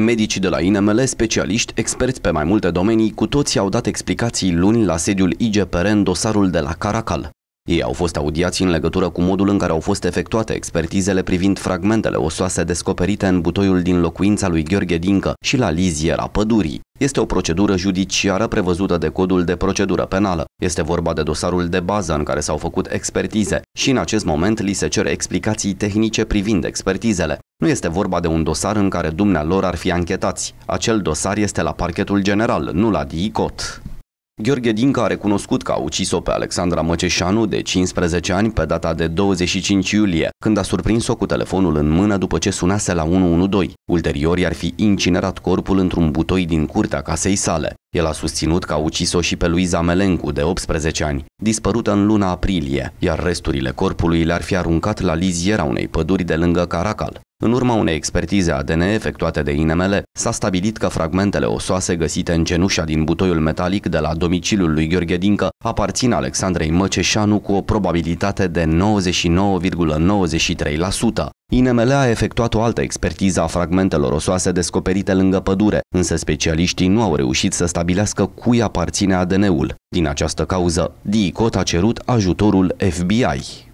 Medicii de la INML, specialiști, experți pe mai multe domenii, cu toții au dat explicații luni la sediul IGPR în dosarul de la Caracal. Ei au fost audiați în legătură cu modul în care au fost efectuate expertizele privind fragmentele osoase descoperite în butoiul din locuința lui Gheorghe Dincă și la liziera pădurii. Este o procedură judiciară prevăzută de codul de procedură penală. Este vorba de dosarul de bază în care s-au făcut expertize și în acest moment li se cer explicații tehnice privind expertizele. Nu este vorba de un dosar în care dumnealor ar fi anchetați. Acel dosar este la parchetul general, nu la DICOT. Gheorghe Dinca a recunoscut că a ucis-o pe Alexandra Măceșanu de 15 ani pe data de 25 iulie, când a surprins-o cu telefonul în mână după ce sunase la 112. Ulterior i-ar fi incinerat corpul într-un butoi din curtea casei sale. El a susținut că a ucis-o și pe Luiza Melencu, de 18 ani, dispărută în luna aprilie, iar resturile corpului le-ar fi aruncat la liziera unei păduri de lângă Caracal. În urma unei expertize ADN efectuate de INML, s-a stabilit că fragmentele osoase găsite în cenușa din butoiul metalic de la domiciliul lui Gheorghe Dincă aparțin Alexandrei Măceșanu cu o probabilitate de 99,93%. INML a efectuat o altă expertiză a fragmentelor osoase descoperite lângă pădure, însă specialiștii nu au reușit să stabilească cui aparține ADN-ul. Din această cauză, DICOT a cerut ajutorul FBI.